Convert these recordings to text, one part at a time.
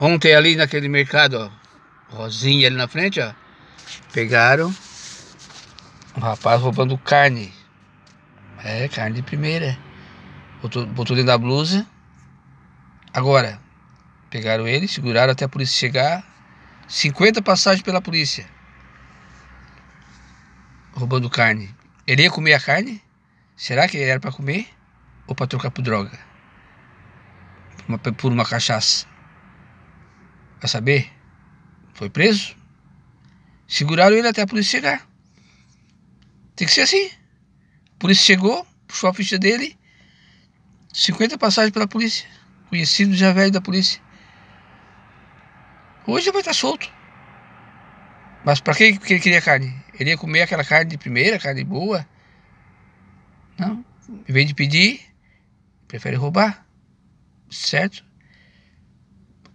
Ontem ali naquele mercado, ó, Rosinha ali na frente, ó, pegaram um rapaz roubando carne. É, carne de primeira. Botou, botou dentro da blusa. Agora, pegaram ele, seguraram até a polícia chegar. 50 passagens pela polícia. Roubando carne. Ele ia comer a carne? Será que era para comer? Ou para trocar por droga? Uma, por uma cachaça? Quer saber? Foi preso? Seguraram ele até a polícia chegar. Tem que ser assim. A polícia chegou, puxou a ficha dele. 50 passagens pela polícia. Conhecido já velho da polícia. Hoje vai estar solto. Mas para que, que ele queria carne? Ele ia comer aquela carne de primeira, carne boa? Não. Em vez de pedir, prefere roubar. Certo?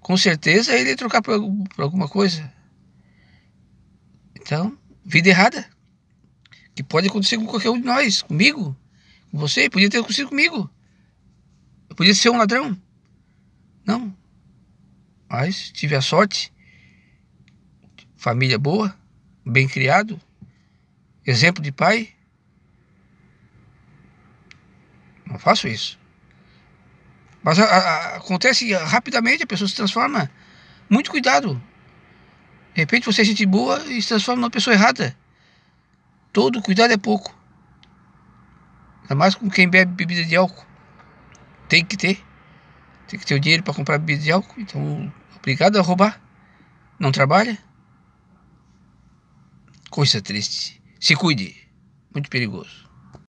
com certeza ele ia trocar por, por alguma coisa. Então, vida errada. Que pode acontecer com qualquer um de nós, comigo, com você, podia ter acontecido comigo. Eu podia ser um ladrão. Não. Mas tive a sorte. Família boa, bem criado, exemplo de pai. Não faço isso. Mas a, a, acontece eh, rapidamente, a pessoa se transforma. Muito cuidado. De repente você é gente boa e se transforma numa pessoa errada. Todo cuidado é pouco. Ainda mais com quem bebe bebida de álcool. Tem que ter. Tem que ter o dinheiro para comprar bebida de álcool. Então, obrigado a roubar. Não trabalha. Coisa triste. Se cuide. Muito perigoso.